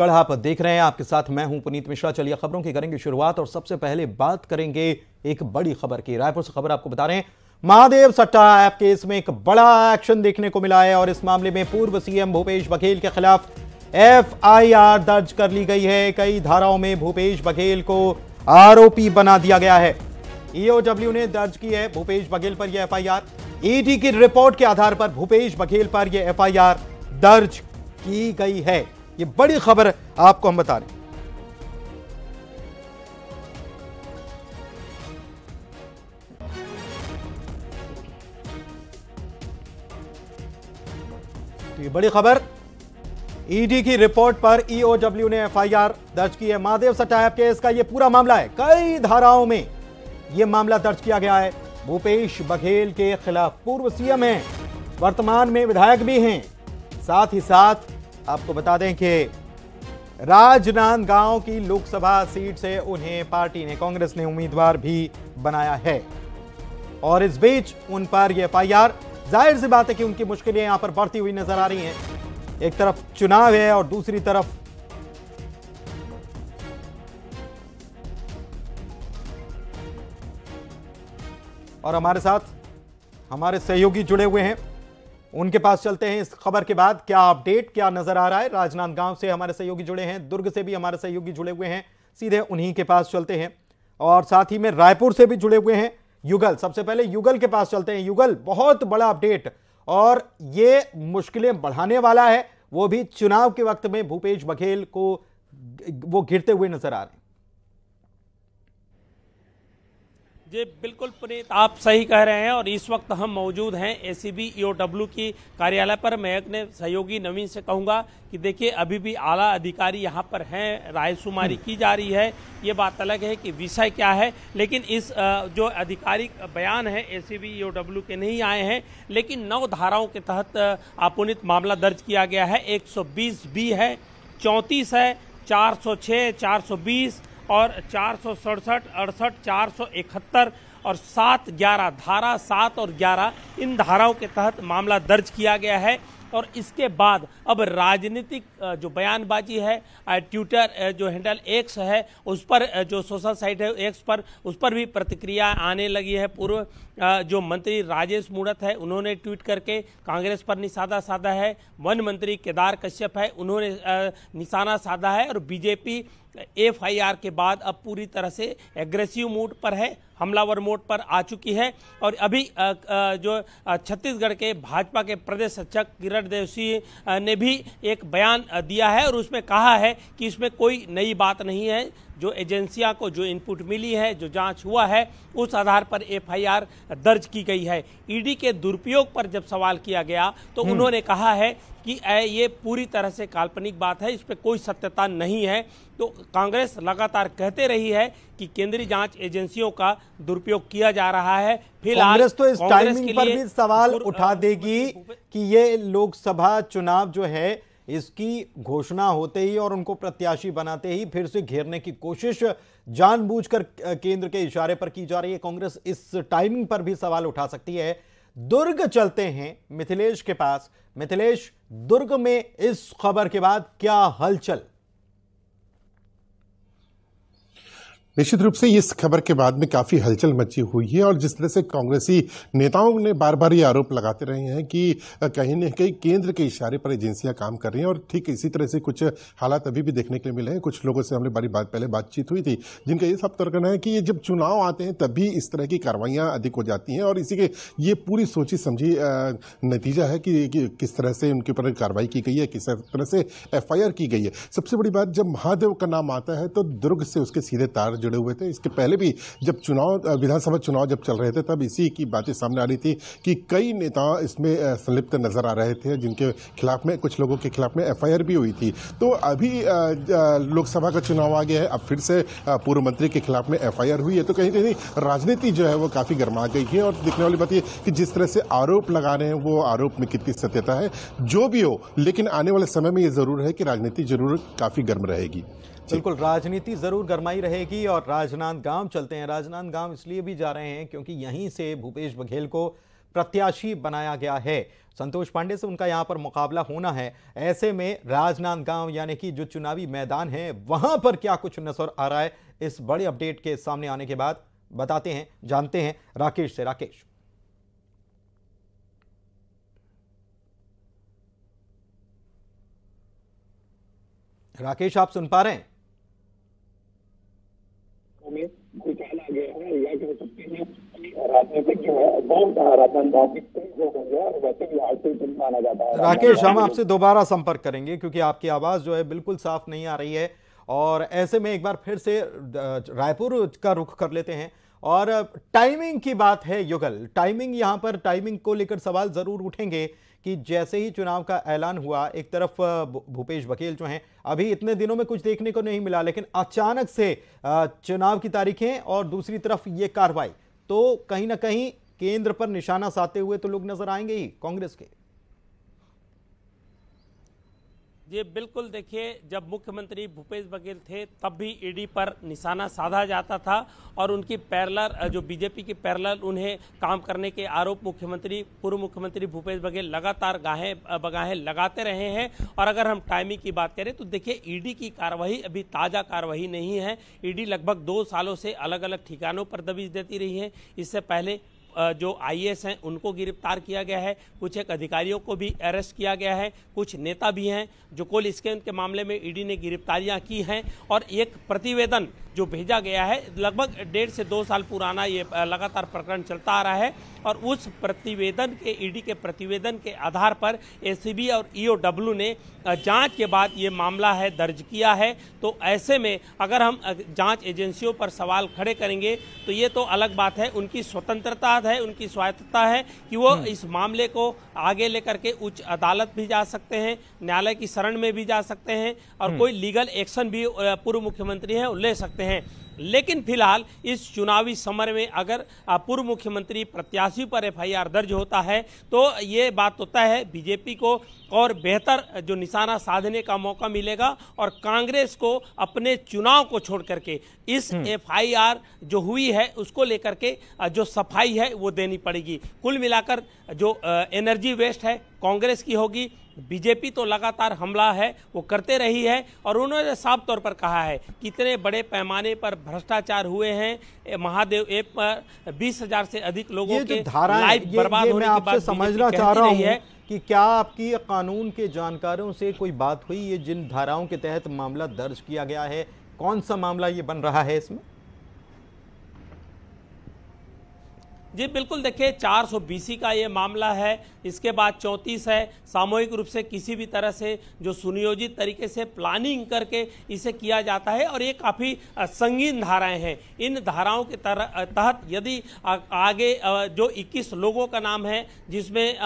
कड़ा पर देख रहे हैं आपके साथ मैं हूं पुनीत मिश्रा चलिए खबरों की करेंगे शुरुआत और सबसे पहले बात करेंगे एक बड़ी खबर की रायपुर से खबर आपको बता रहे हैं महादेव सट्टा ऐप केस में एक बड़ा एक्शन देखने को मिला है और इस मामले में पूर्व सीएम भूपेश बघेल के खिलाफ एफआईआर दर्ज कर ली गई है कई धाराओं में भूपेश बघेल को आरोपी बना दिया गया है ईओडब्ल्यू e ने दर्ज की है भूपेश बघेल पर यह एफआईआर ईडी e की रिपोर्ट के आधार पर भूपेश बघेल पर यह एफआईआर दर्ज की गई है ये बड़ी खबर आपको हम बता रहे हैं तो ये बड़ी खबर ईडी e की रिपोर्ट पर ईओडब्ल्यू e ने एफआईआर दर्ज की है महादेव सटायब केस का ये पूरा मामला है कई धाराओं में ये मामला दर्ज किया गया है भूपेश बघेल के खिलाफ पूर्व सीएम हैं वर्तमान में विधायक भी हैं साथ ही साथ आपको बता दें कि राजनांदगांव की लोकसभा सीट से उन्हें पार्टी ने कांग्रेस ने उम्मीदवार भी बनाया है और इस बीच उन पर यह एफ जाहिर सी बात है कि उनकी मुश्किलें यहां पर बढ़ती हुई नजर आ रही हैं एक तरफ चुनाव है और दूसरी तरफ और हमारे साथ हमारे सहयोगी जुड़े हुए हैं उनके पास चलते हैं इस खबर के बाद क्या अपडेट क्या नजर आ रहा है राजनांदगांव से हमारे सहयोगी जुड़े हैं दुर्ग से भी हमारे सहयोगी जुड़े हुए हैं सीधे उन्हीं के पास चलते हैं और साथ ही में रायपुर से भी जुड़े हुए हैं युगल सबसे पहले युगल के पास चलते हैं युगल बहुत बड़ा अपडेट और ये मुश्किलें बढ़ाने वाला है वो भी चुनाव के वक्त में भूपेश बघेल को वो घिरते हुए नजर आ रहे हैं जी बिल्कुल पुनीत आप सही कह रहे हैं और इस वक्त हम मौजूद हैं ए सी बी ईओडब्ल्यू की कार्यालय पर मैं अपने सहयोगी नवीन से कहूँगा कि देखिए अभी भी आला अधिकारी यहाँ पर हैं रायशुमारी की जा रही है ये बात अलग है कि विषय क्या है लेकिन इस जो आधिकारिक बयान है ए सी बी ईओडब्ल्यू के नहीं आए हैं लेकिन नौ धाराओं के तहत आपुनित मामला दर्ज किया गया है एक सौ बीस बी है चौंतीस है चार सौ छः चार सौ बीस और चार सौ सड़सठ अड़सठ चार सौ इकहत्तर और सात ग्यारह धारा सात और ग्यारह इन धाराओं के तहत मामला दर्ज किया गया है और इसके बाद अब राजनीतिक जो बयानबाजी है ट्विटर जो हैंडल एक्स है उस पर जो सोशल साइट है एक्स पर उस पर भी प्रतिक्रिया आने लगी है पूर्व जो मंत्री राजेश मूड़त है उन्होंने ट्वीट करके कांग्रेस पर निशाना साधा है वन मंत्री केदार कश्यप है उन्होंने निशाना साधा है और बीजेपी एफआईआर के बाद अब पूरी तरह से एग्रेसिव मोड पर है हमलावर मोड पर आ चुकी है और अभी जो छत्तीसगढ़ के भाजपा के प्रदेश अध्यक्ष किरण देव सिंह ने भी एक बयान दिया है और उसमें कहा है कि इसमें कोई नई बात नहीं है जो एजेंसियां को जो इनपुट मिली है जो जांच हुआ है उस आधार पर एफआईआर दर्ज की गई है ईडी के दुरुपयोग पर जब सवाल किया गया तो हम्म। उन्होंने कहा है कि ये पूरी तरह से काल्पनिक बात है इस पर कोई सत्यता नहीं है तो कांग्रेस लगातार कहते रही है कि केंद्रीय जांच एजेंसियों का दुरुपयोग किया जा रहा है फिलहाल तो इस टाइमिंग पर भी सवाल उठा देगी कि ये लोकसभा चुनाव जो है इसकी घोषणा होते ही और उनको प्रत्याशी बनाते ही फिर से घेरने की कोशिश जानबूझकर केंद्र के इशारे पर की जा रही है कांग्रेस इस टाइमिंग पर भी सवाल उठा सकती है दुर्ग चलते हैं मिथिलेश के पास मिथिलेश दुर्ग में इस खबर के बाद क्या हलचल निश्चित रूप से इस खबर के बाद में काफ़ी हलचल मची हुई है और जिस तरह से कांग्रेसी नेताओं ने बार बार ये आरोप लगाते रहे हैं कि कहीं न कहीं केंद्र के इशारे पर एजेंसियां काम कर रही हैं और ठीक इसी तरह से कुछ हालात अभी भी देखने के लिए मिले हैं कुछ लोगों से हमने बड़ी बात पहले बातचीत हुई थी जिनका ये सब तर्कना है कि ये जब चुनाव आते हैं तभी इस तरह की कार्रवाइयाँ अधिक हो जाती हैं और इसी के ये पूरी सोची समझी नतीजा है कि, कि किस तरह से उनके ऊपर कार्रवाई की गई है किस तरह से एफ की गई है सबसे बड़ी बात जब महादेव का नाम आता है तो दुर्ग से उसके सीधे तार जुड़े हुए थे इसके पहले भी जब चुनाव विधानसभा चुनाव जब चल रहे थे तब इसी की बातें सामने आ रही थी कि कई नेता इसमें संलिप्त नजर आ रहे थे जिनके खिलाफ में कुछ लोगों के खिलाफ में एफ भी हुई थी तो अभी लोकसभा का चुनाव आ गया है अब फिर से पूर्व मंत्री के खिलाफ में एफ हुई है तो कहीं कहीं राजनीति जो है वो काफ़ी गर्मा गई है और देखने वाली बात यह कि जिस तरह से आरोप लगा रहे हैं वो आरोप में कितनी सत्यता है जो भी हो लेकिन आने वाले समय में ये ज़रूर है कि राजनीति जरूर काफ़ी गर्म रहेगी बिल्कुल राजनीति जरूर गरमाई रहेगी और राजनांद गांव चलते हैं राजनांद गांव इसलिए भी जा रहे हैं क्योंकि यहीं से भूपेश बघेल को प्रत्याशी बनाया गया है संतोष पांडे से उनका यहां पर मुकाबला होना है ऐसे में राजनांदगांव यानी कि जो चुनावी मैदान है वहां पर क्या कुछ नजर आ रहा है इस बड़े अपडेट के सामने आने के बाद बताते हैं जानते हैं राकेश से राकेश राकेश आप सुन पा रहे हैं लेकिन लिए राजनीतिक जो है हो गया और वैसे भी आज से दिन माना जाता है राकेश हम आपसे दोबारा संपर्क करेंगे क्योंकि आपकी आवाज़ जो है बिल्कुल साफ नहीं आ रही है और ऐसे में एक बार फिर से रायपुर का रुख कर लेते हैं और टाइमिंग की बात है युगल टाइमिंग यहाँ पर टाइमिंग को लेकर सवाल जरूर उठेंगे कि जैसे ही चुनाव का ऐलान हुआ एक तरफ भूपेश बघेल जो हैं अभी इतने दिनों में कुछ देखने को नहीं मिला लेकिन अचानक से चुनाव की तारीखें और दूसरी तरफ ये कार्रवाई तो कहीं ना कहीं केंद्र पर निशाना साधते हुए तो लोग नजर आएंगे ही कांग्रेस के ये बिल्कुल देखिए जब मुख्यमंत्री भूपेश बघेल थे तब भी ईडी पर निशाना साधा जाता था और उनकी पैरलर जो बीजेपी की पैरलर उन्हें काम करने के आरोप मुख्यमंत्री पूर्व मुख्यमंत्री भूपेश बघेल लगातार गाहें बगाहें लगाते रहे हैं और अगर हम टाइमिंग की बात करें तो देखिए ईडी की कार्रवाई अभी ताज़ा कार्रवाई नहीं है ईडी लगभग दो सालों से अलग अलग ठिकानों पर दबीज देती रही है इससे पहले जो आईएएस हैं उनको गिरफ्तार किया गया है कुछ एक अधिकारियों को भी अरेस्ट किया गया है कुछ नेता भी हैं जो कोल स्कैन के मामले में ईडी ने गिरफ्तारियां की हैं और एक प्रतिवेदन जो भेजा गया है लगभग डेढ़ से दो साल पुराना ये लगातार प्रकरण चलता आ रहा है और उस प्रतिवेदन के ईडी के प्रतिवेदन के आधार पर एसीबी और ईओडब्ल्यू ने जांच के बाद ये मामला है दर्ज किया है तो ऐसे में अगर हम जांच एजेंसियों पर सवाल खड़े करेंगे तो ये तो अलग बात है उनकी स्वतंत्रता है उनकी स्वायत्तता है कि वो हम्म। इस मामले को आगे लेकर के उच्च अदालत भी जा सकते हैं न्यायालय की शरण में भी जा सकते हैं और हम्म। कोई लीगल एक्शन भी पूर्व मुख्यमंत्री हैं ले सकते हैं लेकिन फिलहाल इस चुनावी समर में अगर पूर्व मुख्यमंत्री प्रत्याशी पर एफआईआर दर्ज होता है तो ये बात होता है बीजेपी को और बेहतर जो निशाना साधने का मौका मिलेगा और कांग्रेस को अपने चुनाव को छोड़ करके इस हम्म। एफआईआर जो हुई है उसको लेकर के जो सफाई है वो देनी पड़ेगी कुल मिलाकर जो एनर्जी वेस्ट है कांग्रेस की होगी बीजेपी तो लगातार हमला है वो करते रही है और उन्होंने साफ तौर पर कहा है कि इतने बड़े पैमाने पर भ्रष्टाचार हुए हैं महादेव ऐप पर बीस हजार से अधिक लोगों के लाइफ बर्बाद होने के बाद समझना चाह रहा है कि क्या आपकी कानून के जानकारों से कोई बात हुई ये जिन धाराओं के तहत मामला दर्ज किया गया है कौन सा मामला ये बन रहा है इसमें जी बिल्कुल देखिए 400 बीसी का ये मामला है इसके बाद 34 है सामूहिक रूप से किसी भी तरह से जो सुनियोजित तरीके से प्लानिंग करके इसे किया जाता है और ये काफ़ी संगीन धाराएं हैं इन धाराओं के तहत यदि आगे जो 21 लोगों का नाम है जिसमें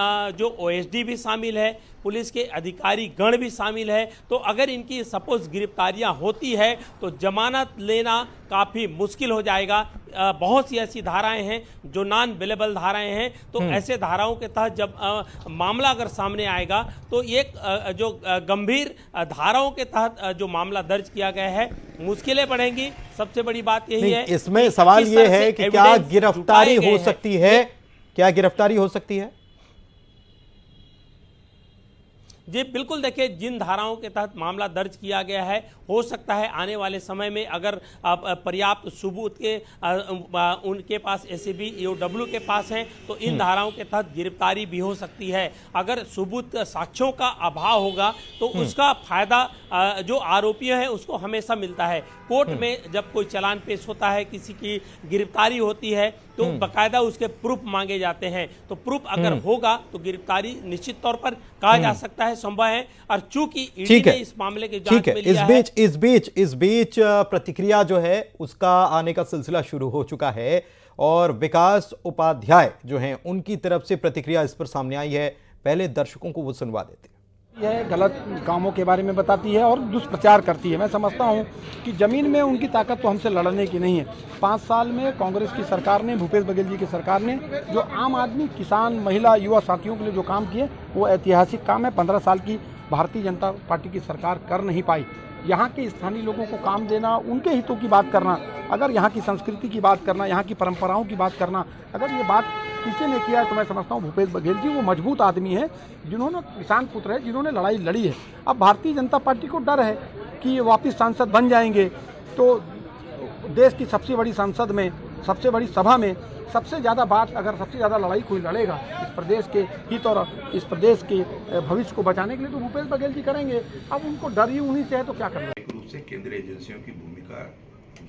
जो ओ भी शामिल है पुलिस के अधिकारी गण भी शामिल है तो अगर इनकी सपोज गिरफ्तारियां होती है तो जमानत लेना काफ़ी मुश्किल हो जाएगा बहुत सी ऐसी धाराएं हैं जो नॉन अवेलेबल धाराएं हैं तो हम्म। ऐसे धाराओं के तहत जब आ, मामला अगर सामने आएगा तो एक आ, जो गंभीर धाराओं के तहत जो मामला दर्ज किया गया है मुश्किलें बढ़ेंगी सबसे बड़ी बात यही है इसमें सवाल ये है कि क्या गिरफ्तारी हो सकती है क्या गिरफ्तारी हो सकती है जी बिल्कुल देखिए जिन धाराओं के तहत मामला दर्ज किया गया है हो सकता है आने वाले समय में अगर पर्याप्त सबूत के उनके पास ए सी बी के पास हैं तो इन हम्म। धाराओं के तहत गिरफ्तारी भी हो सकती है अगर सबूत साक्ष्यों का अभाव होगा तो हम्म। उसका फायदा जो आरोपी है उसको हमेशा मिलता है कोर्ट हम्म। में जब कोई चलान पेश होता है किसी की गिरफ्तारी होती है तो बकायदा उसके प्रूफ मांगे जाते हैं तो प्रूफ अगर होगा तो गिरफ्तारी निश्चित तौर पर कहा जा सकता है संभव है और चूंकि e ठीक है इस मामले के ठीक है इस बीच इस बीच इस बीच प्रतिक्रिया जो है उसका आने का सिलसिला शुरू हो चुका है और विकास उपाध्याय जो हैं उनकी तरफ से प्रतिक्रिया इस पर सामने आई है पहले दर्शकों को वो सुनवा देते यह गलत कामों के बारे में बताती है और दुष्प्रचार करती है मैं समझता हूँ कि ज़मीन में उनकी ताकत तो हमसे लड़ने की नहीं है पाँच साल में कांग्रेस की सरकार ने भूपेश बघेल जी की सरकार ने जो आम आदमी किसान महिला युवा साथियों के लिए जो काम किए वो ऐतिहासिक काम है पंद्रह साल की भारतीय जनता पार्टी की सरकार कर नहीं पाई यहाँ के स्थानीय लोगों को काम देना उनके हितों की बात करना अगर यहाँ की संस्कृति की बात करना यहाँ की परंपराओं की बात करना अगर ये बात किसी ने किया तो मैं समझता हूँ भूपेश बघेल जी वो मजबूत आदमी है जिन्होंने किसान पुत्र है जिन्होंने लड़ाई लड़ी है अब भारतीय जनता पार्टी को डर है कि वापिस सांसद बन जाएंगे तो देश की सबसे बड़ी संसद में सबसे बड़ी सभा में सबसे ज़्यादा बात अगर सबसे ज़्यादा लड़ाई कोई लड़ेगा इस प्रदेश के हित और इस प्रदेश के भविष्य को बचाने के लिए तो भूपेश बघेल जी करेंगे अब उनको डर ही उन्हीं से है तो क्या करेंगे रूप से केंद्रीय एजेंसियों की भूमिका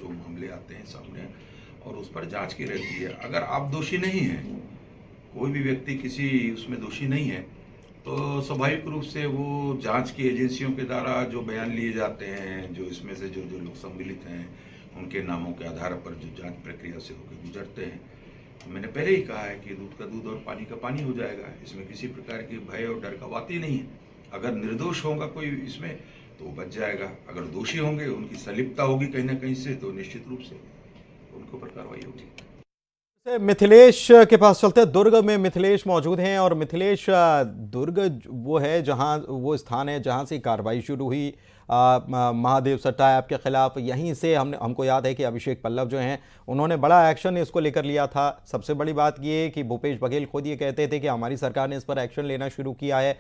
जो मामले आते हैं सामने और उस पर जांच की रहती है अगर आप दोषी नहीं हैं कोई भी व्यक्ति किसी उसमें दोषी नहीं है तो स्वाभाविक रूप से वो जांच की एजेंसियों के द्वारा जो बयान लिए जाते हैं जो इसमें से जो जो लोग सम्मिलित हैं उनके नामों के आधार पर जो जांच प्रक्रिया से होकर गुजरते हैं मैंने पहले ही कहा है कि दूध का दूध और पानी का पानी हो जाएगा इसमें किसी प्रकार के भय और डर का बात ही नहीं है अगर निर्दोष होगा कोई इसमें तो बच जाएगा अगर दोषी होंगे उनकी संलिप्तता होगी कहीं ना कहीं से तो निश्चित रूप से उनके ऊपर कार्रवाई होगी मिथिलेश के पास चलते हैं दुर्ग में मिथिलेश मौजूद हैं और मिथिलेश दुर्ग वो है जहां वो स्थान है जहां से कार्रवाई शुरू हुई महादेव सट्टा ऐप के ख़िलाफ़ यहीं से हमने हमको याद है कि अभिषेक पल्लव जो हैं उन्होंने बड़ा एक्शन इसको लेकर लिया था सबसे बड़ी बात ये कि भूपेश बघेल खुद ये कहते थे कि हमारी सरकार ने इस पर एक्शन लेना शुरू किया है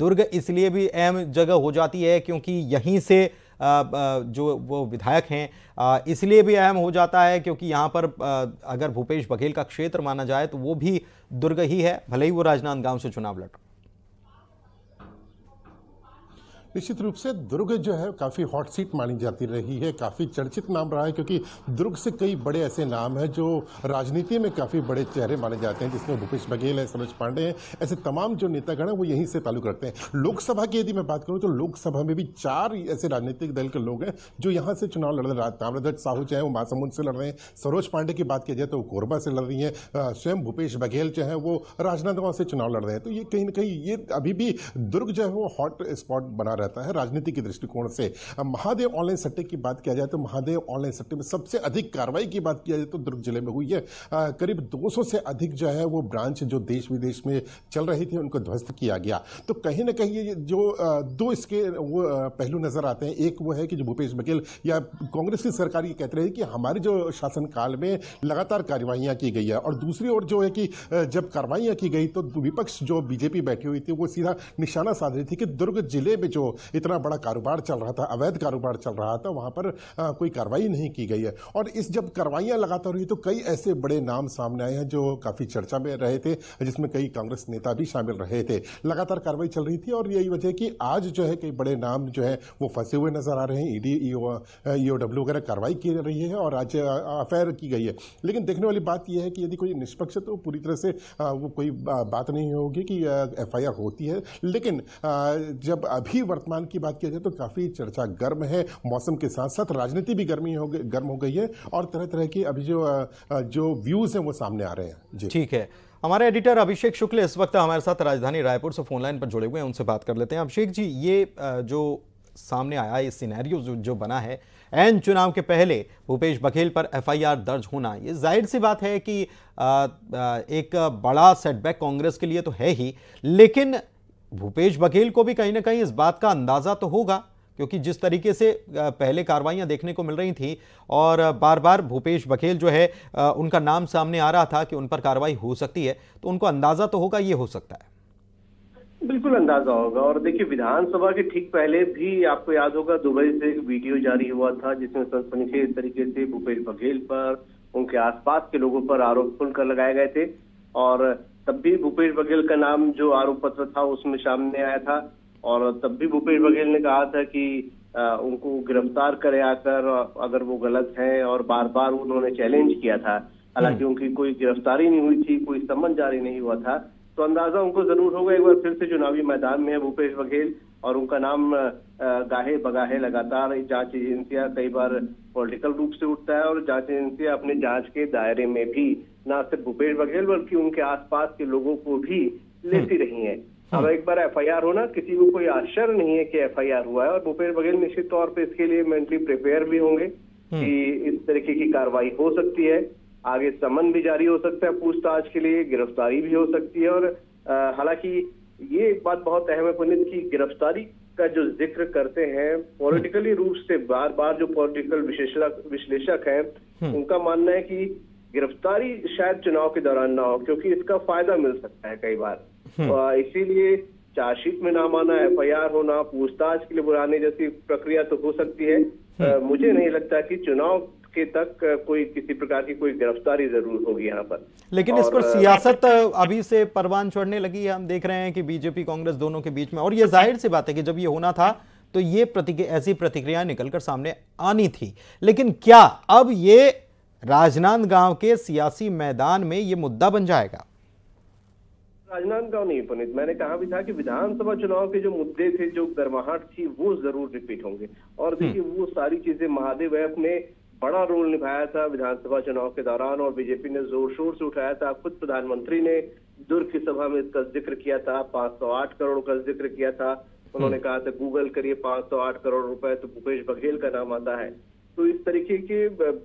दुर्ग इसलिए भी अहम जगह हो जाती है क्योंकि यहीं से जो वो विधायक हैं इसलिए भी अहम हो जाता है क्योंकि यहाँ पर अगर भूपेश बघेल का क्षेत्र माना जाए तो वो भी दुर्ग ही है भले ही वो राजनांदगांव से चुनाव लड़ निश्चित रूप से दुर्ग जो है काफ़ी हॉट सीट मानी जाती रही है काफ़ी चर्चित नाम रहा है क्योंकि दुर्ग से कई बड़े ऐसे नाम हैं जो राजनीति में काफ़ी बड़े चेहरे माने जाते हैं जिसमें भूपेश बघेल है सरोज पांडे हैं ऐसे तमाम जो नेतागण हैं वो यहीं से ताल्लुक रखते हैं लोकसभा की यदि मैं बात करूँ तो लोकसभा में भी चार ऐसे राजनीतिक दल के लोग हैं जो यहाँ से चुनाव लड़ रहे हैं ताम्रध्वज साहू चाहे वो महासमुंद से लड़ रहे हैं सरोज पांडे की बात की जाए तो वो कोरबा से लड़ रही है स्वयं भूपेश बघेल जो है वो राजनांदगांव से चुनाव लड़ रहे हैं तो ये कहीं ना कहीं ये अभी भी दुर्ग जो है वो हॉट स्पॉट बना रहा रहता है राजनीति के दृष्टिकोण से महादेव ऑनलाइन सट्टे की बात किया जाए तो महादेव ऑनलाइन सट्टे में सबसे अधिक कार्रवाई की बात किया जाए तो दुर्ग जिले में हुई है करीब 200 से अधिक जो है वो ब्रांच जो देश विदेश में चल रही थी उनको ध्वस्त किया गया तो कहीं ना कहीं जो दो इसके वो पहलू नजर आते हैं एक वो है कि जो भूपेश बघेल या कांग्रेस की सरकार ये कहते रहे कि हमारे जो शासनकाल में लगातार कार्रवाइयाँ की गई है और दूसरी ओर जो है कि जब कार्रवाइयाँ की गई तो विपक्ष जो बीजेपी बैठी हुई थी वो सीधा निशाना साध रही थी कि दुर्ग जिले में जो इतना बड़ा कारोबार चल रहा था अवैध कारोबार चल रहा था वहाँ पर आ, कोई कार्रवाई नहीं की गई है और इस जब कार्रवाइयाँ लगातार हुई तो कई ऐसे बड़े नाम सामने आए हैं जो काफ़ी चर्चा में रहे थे जिसमें कई कांग्रेस नेता भी शामिल रहे थे लगातार कार्रवाई चल रही थी और यही वजह कि आज जो है कई बड़े नाम जो है वो फंसे हुए नजर आ रहे हैं ईडी ईओडब्ल्यू वगैरह कार्रवाई की रही है और आज अफेयर की गई है लेकिन देखने वाली बात यह है कि यदि कोई निष्पक्ष तो पूरी तरह से वो कोई बात नहीं होगी कि एफ होती है लेकिन जब अभी वर्त पकवान की बात किया जाए तो काफ़ी चर्चा गर्म है मौसम के साथ साथ राजनीति भी गर्मी हो गई गर्म हो गई है और तरह तरह की अभी जो जो व्यूज़ हैं वो सामने आ रहे हैं जी ठीक है हमारे एडिटर अभिषेक शुक्ल इस वक्त हमारे साथ राजधानी रायपुर से फोन लाइन पर जुड़े हुए हैं उनसे बात कर लेते हैं अभिषेक जी ये जो सामने आया ये सीनैरियो जो, जो बना है एन चुनाव के पहले भूपेश बघेल पर एफआईआर दर्ज होना ये जाहिर सी बात है कि एक बड़ा सेटबैक कांग्रेस के लिए तो है ही लेकिन भूपेश बघेल को भी कहीं ना कहीं इस बात का अंदाज़ा तो होगा क्योंकि जिस तरीके से पहले कार्रवाइयां देखने को मिल रही थी और बार बार भूपेश बघेल जो है उनका नाम सामने आ रहा था कि उन पर कार्रवाई हो सकती है तो उनको अंदाज़ा तो होगा ये हो सकता है बिल्कुल अंदाजा होगा और देखिए विधानसभा के ठीक पहले भी आपको याद होगा दुबई से एक वीडियो जारी हुआ था जिसमें सरपंचे इस तरीके से भूपेश बघेल पर उनके आसपास के लोगों पर आरोप खुलकर लगाए गए थे और तब भी भूपेश बघेल का नाम जो आरोप पत्र था उसमें सामने आया था और तब भी भूपेश बघेल ने कहा था कि आ, उनको गिरफ्तार करे आकर अगर वो गलत है और बार बार उन्होंने चैलेंज किया था हालांकि हम्म। उनकी कोई गिरफ्तारी नहीं हुई थी कोई समन जारी नहीं हुआ था तो अंदाजा उनको जरूर होगा एक बार फिर से चुनावी मैदान में है भूपेश बघेल और उनका नाम गाहे बगाहे लगातार जांच एजेंसियां कई बार पॉलिटिकल रूप से उठता है और जांच एजेंसियां अपने जांच के दायरे में भी न सिर्फ भूपेश बघेल बल्कि उनके आसपास के लोगों को भी हम्म। लेती रही है अब हम्म। एक बार एफआईआर होना किसी को कोई आश्चर्य नहीं है कि एफआईआर हुआ है और भूपेश बघेल निश्चित तौर पर इसके लिए मेंटली प्रिपेयर भी होंगे हम्म। कि इस तरीके की कार्रवाई हो सकती है आगे समन भी जारी हो सकता है पूछताछ के लिए गिरफ्तारी भी हो सकती है और हालांकि ये एक बात बहुत अहम है पुनित की गिरफ्तारी का जो जिक्र करते हैं पॉलिटिकली रूप से बार बार जो पॉलिटिकल विश्लेषक विश्लेषक हैं उनका मानना है कि गिरफ्तारी शायद चुनाव के दौरान ना हो क्योंकि इसका फायदा मिल सकता है कई बार हम्म। इसीलिए चार्जशीट में नाम आना एफ होना पूछताछ के लिए बुलाने जैसी प्रक्रिया तो हो सकती है आ, हम्म। मुझे नहीं लगता कि चुनाव के तक कोई किसी प्रकार की कोई गिरफ्तारी जरूर होगी यहाँ पर लेकिन इस पर सियासत अभी से परवान चढ़ने लगी है हम देख रहे हैं कि बीजेपी कांग्रेस दोनों के बीच में और ये जाहिर सी बात है कि जब ये होना था तो ये प्रतिक्रिया ऐसी प्रतिक्रिया निकलकर सामने आनी थी लेकिन क्या अब ये राजनांदगांव के सियासी मैदान में ये मुद्दा बन जाएगा राजनांदगांव नहीं पुनित मैंने कहा भी था कि विधानसभा चुनाव के जो मुद्दे थे जो गर्माहट थी वो जरूर रिपीट होंगे और हम्म। देखिए वो सारी चीजें महादेव ऐप ने बड़ा रोल निभाया था विधानसभा चुनाव के दौरान और बीजेपी ने जोर शोर से उठाया था खुद प्रधानमंत्री ने दुर्ग की सभा में इसका जिक्र किया था पांच आठ करोड़ का जिक्र किया था हम्म। उन्होंने कहा था गूगल करिए पांच आठ करोड़ रुपए तो भूपेश बघेल का नाम आता है तो इस तरीके के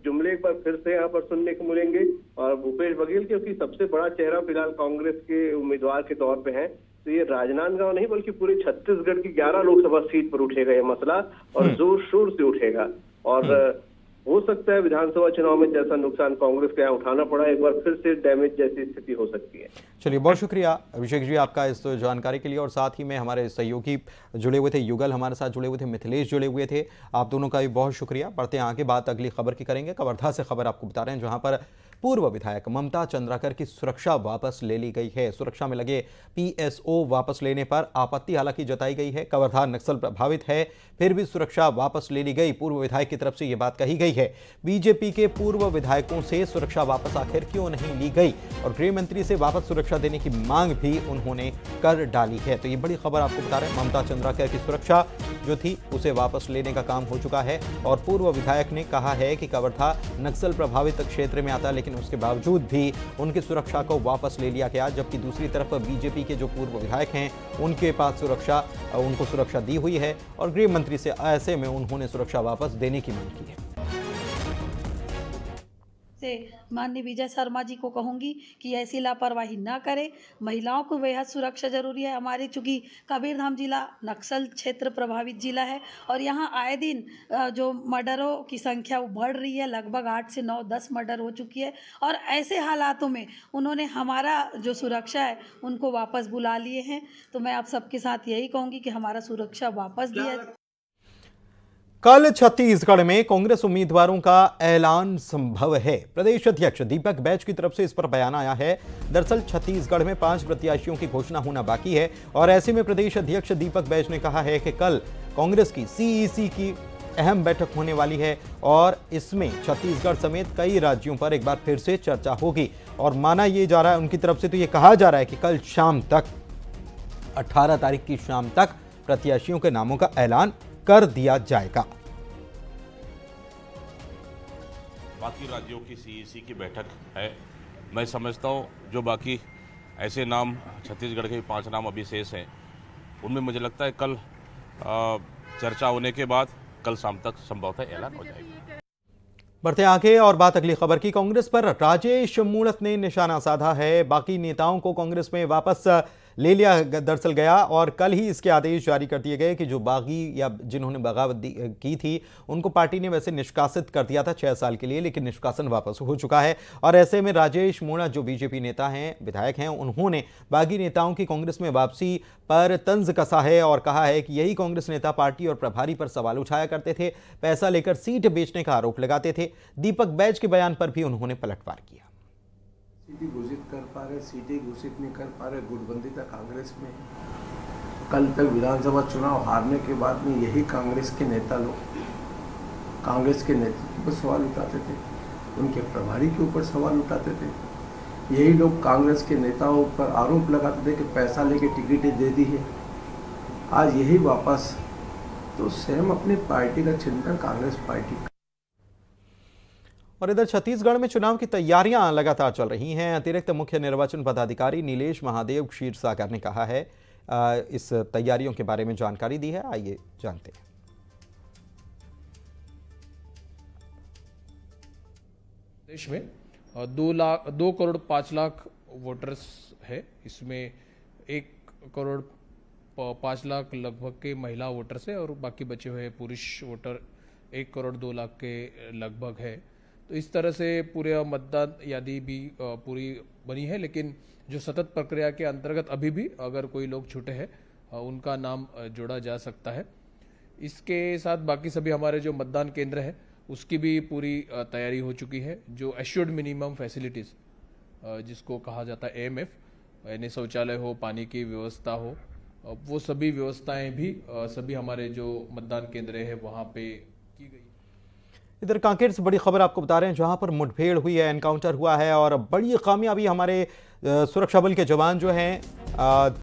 जुमले एक बार फिर से यहाँ पर सुनने को मिलेंगे और भूपेश बघेल क्योंकि सबसे बड़ा चेहरा फिलहाल कांग्रेस के उम्मीदवार के तौर पे है तो ये राजनांदगांव नहीं बल्कि पूरे छत्तीसगढ़ की ग्यारह लोकसभा सीट पर उठेगा ये मसला और हम्म। जोर शोर से उठेगा और हम्म। हो सकता है विधानसभा चुनाव में जैसा नुकसान कांग्रेस का उठाना पड़ा एक बार फिर से डैमेज जैसी स्थिति हो सकती है चलिए बहुत शुक्रिया अभिषेक जी आपका इस तो जानकारी के लिए और साथ ही में हमारे सहयोगी जुड़े हुए थे युगल हमारे साथ जुड़े हुए थे मिथिलेश जुड़े हुए थे आप दोनों का भी बहुत शुक्रिया पढ़ते हैं आगे बात अगली खबर की करेंगे कवर्धा से खबर आपको बता रहे हैं जहाँ पर पूर्व विधायक ममता चंद्राकर की सुरक्षा वापस ले ली गई है सुरक्षा में लगे पीएसओ वापस लेने पर आपत्ति हालांकि जताई गई है कवर्धा नक्सल प्रभावित है फिर भी सुरक्षा वापस ले ली गई पूर्व विधायक की तरफ से ये बात कही गई है बीजेपी के पूर्व विधायकों से सुरक्षा वापस आखिर क्यों नहीं ली गई और गृह मंत्री से वापस सुरक्षा देने की मांग भी उन्होंने कर डाली है तो ये बड़ी खबर आपको बता रहे हैं ममता चंद्राकर की सुरक्षा जो थी उसे वापस लेने का काम हो चुका है और पूर्व विधायक ने कहा है कि कवर्धा नक्सल प्रभावित क्षेत्र में आता लेकिन उसके बावजूद भी उनकी सुरक्षा को वापस ले लिया गया जबकि दूसरी तरफ बीजेपी के जो पूर्व विधायक हैं उनके पास सुरक्षा उनको सुरक्षा दी हुई है और गृह मंत्री से ऐसे में उन्होंने सुरक्षा वापस देने की मांग की है से माननीय विजय शर्मा जी को कहूँगी कि ऐसी लापरवाही ना करें महिलाओं को बेहद सुरक्षा जरूरी है हमारे चूँकि कबीरधाम जिला नक्सल क्षेत्र प्रभावित जिला है और यहाँ आए दिन जो मर्डरों की संख्या वो बढ़ रही है लगभग आठ से नौ दस मर्डर हो चुकी है और ऐसे हालातों में उन्होंने हमारा जो सुरक्षा है उनको वापस बुला लिए हैं तो मैं आप सबके साथ यही कहूँगी कि हमारा सुरक्षा वापस दिया कल छत्तीसगढ़ में कांग्रेस उम्मीदवारों का ऐलान संभव है प्रदेश अध्यक्ष दीपक बैज की तरफ से इस पर बयान आया है दरअसल छत्तीसगढ़ में पांच प्रत्याशियों की घोषणा होना बाकी है और ऐसे में प्रदेश अध्यक्ष दीपक बैज ने कहा है कि कल कांग्रेस की सीईसी की अहम बैठक होने वाली है और इसमें छत्तीसगढ़ समेत कई राज्यों पर एक बार फिर से चर्चा होगी और माना ये जा रहा है उनकी तरफ से तो ये कहा जा रहा है कि कल शाम तक अठारह तारीख की शाम तक प्रत्याशियों के नामों का ऐलान कर दिया जाएगा बाकी राज्यों की सीईसी e की बैठक है मैं समझता हूँ जो बाकी ऐसे नाम छत्तीसगढ़ के पांच नाम अभी शेष हैं उनमें मुझे लगता है कल चर्चा होने के बाद कल शाम तक संभवतः ऐलान हो जाएगा बढ़ते आगे और बात अगली खबर की कांग्रेस पर राजेश मूणत ने निशाना साधा है बाकी नेताओं को कांग्रेस में वापस ले लिया दरअसल गया और कल ही इसके आदेश जारी कर दिए गए कि जो बागी या जिन्होंने बगावत की थी उनको पार्टी ने वैसे निष्कासित कर दिया था छः साल के लिए लेकिन निष्कासन वापस हो चुका है और ऐसे में राजेश मोड़ा जो बीजेपी नेता हैं विधायक हैं उन्होंने बागी नेताओं की कांग्रेस में वापसी पर तंज कसा है और कहा है कि यही कांग्रेस नेता पार्टी और प्रभारी पर सवाल उठाया करते थे पैसा लेकर सीट बेचने का आरोप लगाते थे दीपक बैज के बयान पर भी उन्होंने पलटवार किया सीटी घोषित कर पा रहे सीटें घोषित नहीं कर पा रहे गुटबंदी था कांग्रेस में कल तक विधानसभा चुनाव हारने के बाद में यही कांग्रेस के नेता लोग कांग्रेस के नेतृत्व पर सवाल उठाते थे उनके प्रभारी के ऊपर सवाल उठाते थे यही लोग कांग्रेस के नेताओं पर आरोप लगाते थे कि पैसा लेके टिकटें दे दी है आज यही वापस तो स्वयं अपनी पार्टी का चिंतन कांग्रेस पार्टी और इधर छत्तीसगढ़ में चुनाव की तैयारियां लगातार चल रही हैं अतिरिक्त मुख्य निर्वाचन पदाधिकारी नीलेश महादेव क्षीरसागर ने कहा है इस तैयारियों के बारे में जानकारी दी है आइए जानते हैं देश में दो लाख दो करोड़ पाँच लाख वोटर्स है इसमें एक करोड़ पाँच लाख लगभग के महिला वोटर्स है और बाकी बचे हुए पुरुष वोटर एक करोड़ दो लाख के लगभग है तो इस तरह से पूरे मतदान यादि भी पूरी बनी है लेकिन जो सतत प्रक्रिया के अंतर्गत अभी भी अगर कोई लोग छूटे हैं उनका नाम जोड़ा जा सकता है इसके साथ बाकी सभी हमारे जो मतदान केंद्र है उसकी भी पूरी तैयारी हो चुकी है जो एश्योर्ड मिनिमम फैसिलिटीज़ जिसको कहा जाता है एम एफ यानी शौचालय हो पानी की व्यवस्था हो वो सभी व्यवस्थाएं भी सभी हमारे जो मतदान केंद्र है वहाँ पे की गई इधर कांकेर से बड़ी खबर आपको बता रहे हैं जहां पर मुठभेड़ हुई है एनकाउंटर हुआ है और बड़ी कामयाबी हमारे सुरक्षा बल के जवान जो हैं